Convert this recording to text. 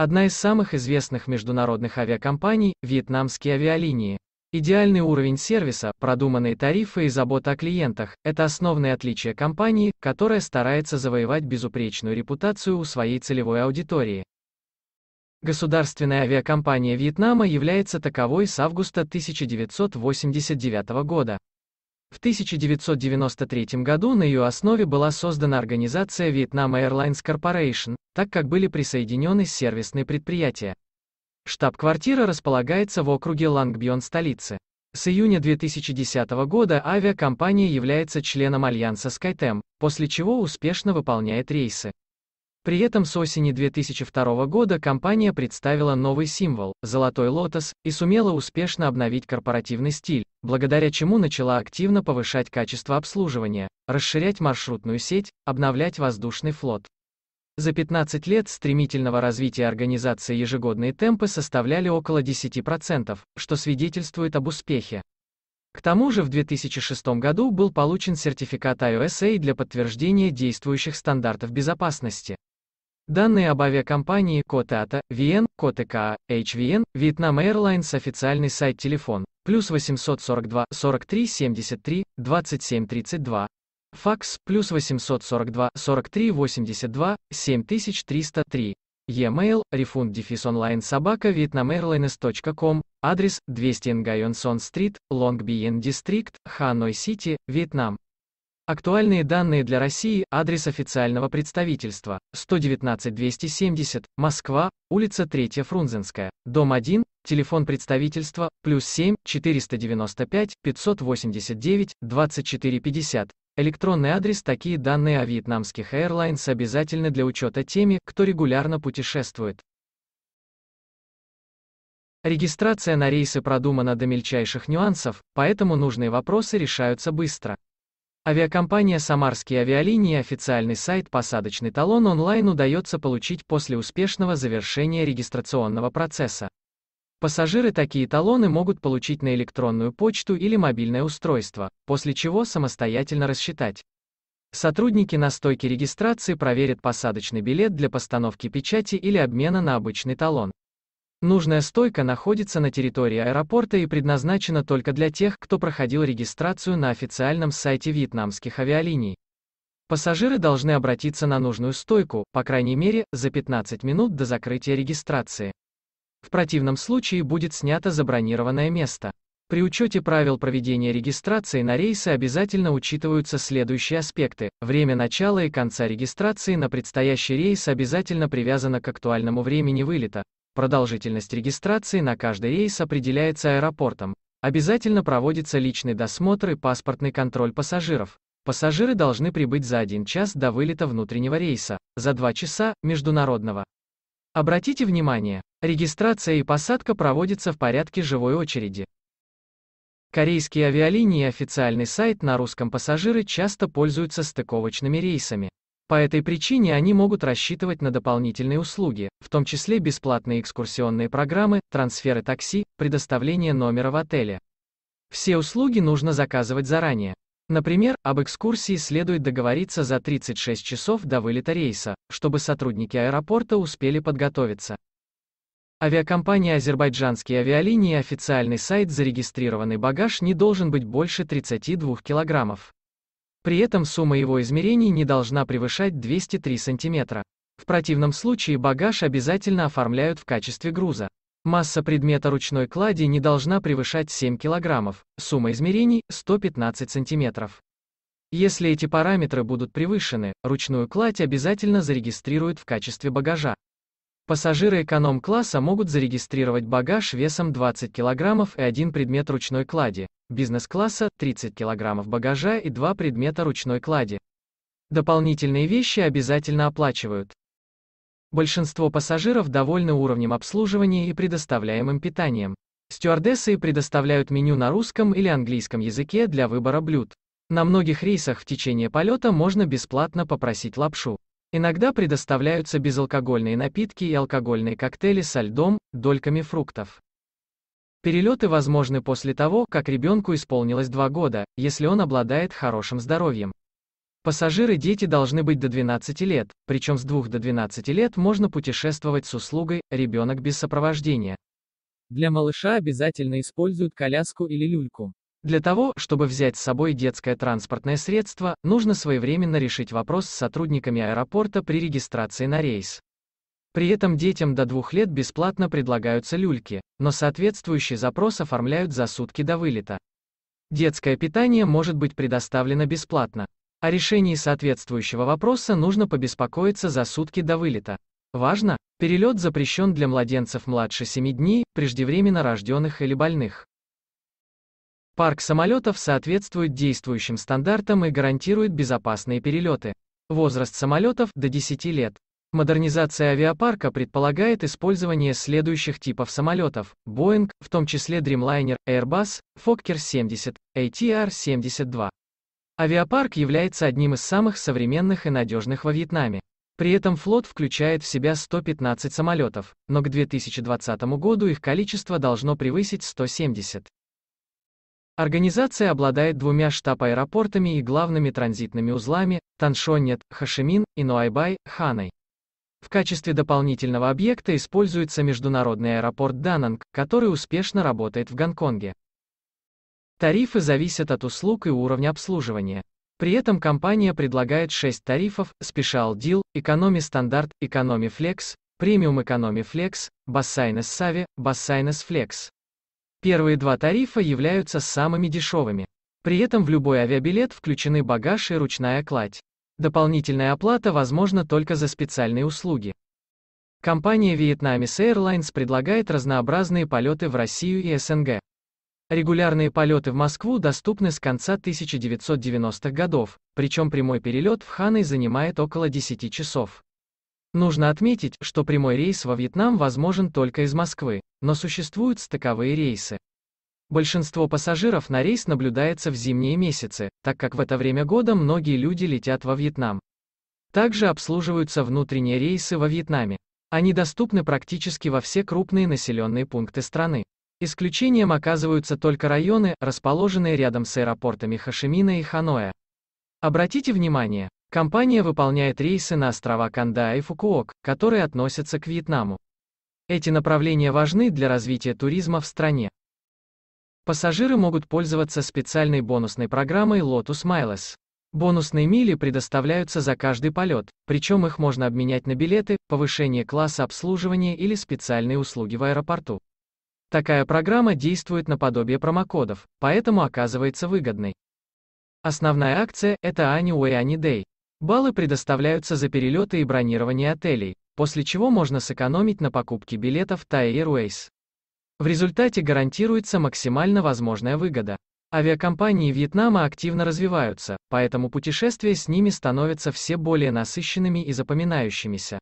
Одна из самых известных международных авиакомпаний – вьетнамские авиалинии. Идеальный уровень сервиса, продуманные тарифы и забота о клиентах – это основные отличия компании, которая старается завоевать безупречную репутацию у своей целевой аудитории. Государственная авиакомпания Вьетнама является таковой с августа 1989 года. В 1993 году на ее основе была создана организация Vietnam Airlines Corporation, так как были присоединены сервисные предприятия. Штаб-квартира располагается в округе Лангбьон столицы. С июня 2010 года авиакомпания является членом альянса SkyTem, после чего успешно выполняет рейсы. При этом с осени 2002 года компания представила новый символ – «Золотой лотос» и сумела успешно обновить корпоративный стиль, благодаря чему начала активно повышать качество обслуживания, расширять маршрутную сеть, обновлять воздушный флот. За 15 лет стремительного развития организации ежегодные темпы составляли около 10%, что свидетельствует об успехе. К тому же в 2006 году был получен сертификат IOSA для подтверждения действующих стандартов безопасности. Данные об авиакомпании Котата, VN, Котека, HVN, Vietnam Airlines официальный сайт телефон, плюс 842 43 73 27 32. Факс, плюс 842 43 82 7303. E-mail, refund дефис онлайн собака vietnamairlines.com, адрес 200 Ngayonson Street, Long Bien District, Ханой Сити, Вьетнам. Актуальные данные для России, адрес официального представительства, 119-270, Москва, улица 3 Фрунзенская, дом 1, телефон представительства, плюс 7-495-589-2450. Электронный адрес Такие данные о вьетнамских Airlines обязательны для учета теми, кто регулярно путешествует. Регистрация на рейсы продумана до мельчайших нюансов, поэтому нужные вопросы решаются быстро. Авиакомпания «Самарские авиалинии» официальный сайт «Посадочный талон онлайн» удается получить после успешного завершения регистрационного процесса. Пассажиры такие талоны могут получить на электронную почту или мобильное устройство, после чего самостоятельно рассчитать. Сотрудники на стойке регистрации проверят посадочный билет для постановки печати или обмена на обычный талон. Нужная стойка находится на территории аэропорта и предназначена только для тех, кто проходил регистрацию на официальном сайте вьетнамских авиалиний. Пассажиры должны обратиться на нужную стойку, по крайней мере, за 15 минут до закрытия регистрации. В противном случае будет снято забронированное место. При учете правил проведения регистрации на рейсы обязательно учитываются следующие аспекты. Время начала и конца регистрации на предстоящий рейс обязательно привязано к актуальному времени вылета, Продолжительность регистрации на каждый рейс определяется аэропортом. Обязательно проводится личный досмотр и паспортный контроль пассажиров. Пассажиры должны прибыть за один час до вылета внутреннего рейса, за два часа – международного. Обратите внимание, регистрация и посадка проводятся в порядке живой очереди. Корейские авиалинии и официальный сайт на русском пассажиры часто пользуются стыковочными рейсами. По этой причине они могут рассчитывать на дополнительные услуги, в том числе бесплатные экскурсионные программы, трансферы такси, предоставление номера в отеле. Все услуги нужно заказывать заранее. Например, об экскурсии следует договориться за 36 часов до вылета рейса, чтобы сотрудники аэропорта успели подготовиться. Авиакомпания «Азербайджанские авиалинии» официальный сайт «Зарегистрированный багаж» не должен быть больше 32 килограммов. При этом сумма его измерений не должна превышать 203 см. В противном случае багаж обязательно оформляют в качестве груза. Масса предмета ручной клади не должна превышать 7 кг, сумма измерений – 115 см. Если эти параметры будут превышены, ручную кладь обязательно зарегистрируют в качестве багажа. Пассажиры эконом-класса могут зарегистрировать багаж весом 20 кг и один предмет ручной клади, бизнес-класса, 30 килограммов багажа и два предмета ручной клади. Дополнительные вещи обязательно оплачивают. Большинство пассажиров довольны уровнем обслуживания и предоставляемым питанием. Стюардессы предоставляют меню на русском или английском языке для выбора блюд. На многих рейсах в течение полета можно бесплатно попросить лапшу. Иногда предоставляются безалкогольные напитки и алкогольные коктейли со льдом, дольками фруктов. Перелеты возможны после того, как ребенку исполнилось 2 года, если он обладает хорошим здоровьем. Пассажиры дети должны быть до 12 лет, причем с 2 до 12 лет можно путешествовать с услугой «ребенок без сопровождения». Для малыша обязательно используют коляску или люльку. Для того, чтобы взять с собой детское транспортное средство, нужно своевременно решить вопрос с сотрудниками аэропорта при регистрации на рейс. При этом детям до двух лет бесплатно предлагаются люльки, но соответствующий запрос оформляют за сутки до вылета. Детское питание может быть предоставлено бесплатно. О а решении соответствующего вопроса нужно побеспокоиться за сутки до вылета. Важно, перелет запрещен для младенцев младше 7 дней, преждевременно рожденных или больных. Парк самолетов соответствует действующим стандартам и гарантирует безопасные перелеты. Возраст самолетов – до 10 лет. Модернизация авиапарка предполагает использование следующих типов самолетов – Boeing, в том числе Dreamliner, Airbus, Fokker-70, ATR-72. Авиапарк является одним из самых современных и надежных во Вьетнаме. При этом флот включает в себя 115 самолетов, но к 2020 году их количество должно превысить 170. Организация обладает двумя штаб-аэропортами и главными транзитными узлами – Таншонет, Хашимин и Нуайбай, Ханой. В качестве дополнительного объекта используется международный аэропорт Дананг, который успешно работает в Гонконге. Тарифы зависят от услуг и уровня обслуживания. При этом компания предлагает 6 тарифов – Special Deal, Economy Standard, Economy Flex, Premium Economy Flex, Bassinus Savvy, Bassinus Flex. Первые два тарифа являются самыми дешевыми. При этом в любой авиабилет включены багаж и ручная кладь. Дополнительная оплата возможна только за специальные услуги. Компания Vietnamese Airlines предлагает разнообразные полеты в Россию и СНГ. Регулярные полеты в Москву доступны с конца 1990-х годов, причем прямой перелет в Ханой занимает около 10 часов. Нужно отметить, что прямой рейс во Вьетнам возможен только из Москвы, но существуют стыковые рейсы. Большинство пассажиров на рейс наблюдается в зимние месяцы, так как в это время года многие люди летят во Вьетнам. Также обслуживаются внутренние рейсы во Вьетнаме. Они доступны практически во все крупные населенные пункты страны. Исключением оказываются только районы, расположенные рядом с аэропортами Хашимина и Ханоя. Обратите внимание, компания выполняет рейсы на острова Кандаа и Фукуок, которые относятся к Вьетнаму. Эти направления важны для развития туризма в стране. Пассажиры могут пользоваться специальной бонусной программой Lotus Miles. Бонусные мили предоставляются за каждый полет, причем их можно обменять на билеты, повышение класса обслуживания или специальные услуги в аэропорту. Такая программа действует наподобие промокодов, поэтому оказывается выгодной. Основная акция – это Anyway Any Day. Баллы предоставляются за перелеты и бронирование отелей, после чего можно сэкономить на покупке билетов Thai Airways. В результате гарантируется максимально возможная выгода. Авиакомпании Вьетнама активно развиваются, поэтому путешествия с ними становятся все более насыщенными и запоминающимися.